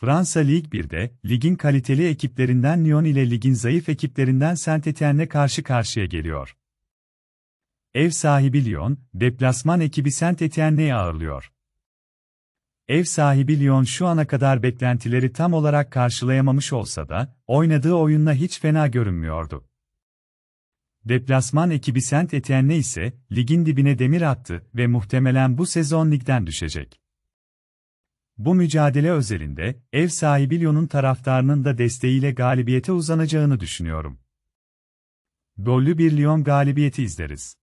Fransa Lig 1'de, ligin kaliteli ekiplerinden Lyon ile ligin zayıf ekiplerinden Saint-Étienne'le karşı karşıya geliyor. Ev sahibi Lyon, deplasman ekibi Saint-Étienne'yi ağırlıyor. Ev sahibi Lyon şu ana kadar beklentileri tam olarak karşılayamamış olsa da, oynadığı oyunla hiç fena görünmüyordu. Deplasman ekibi Saint-Étienne ise, ligin dibine demir attı ve muhtemelen bu sezon ligden düşecek. Bu mücadele özelinde, ev sahibi Lyon'un taraftarının da desteğiyle galibiyete uzanacağını düşünüyorum. Gollü bir Lyon galibiyeti izleriz.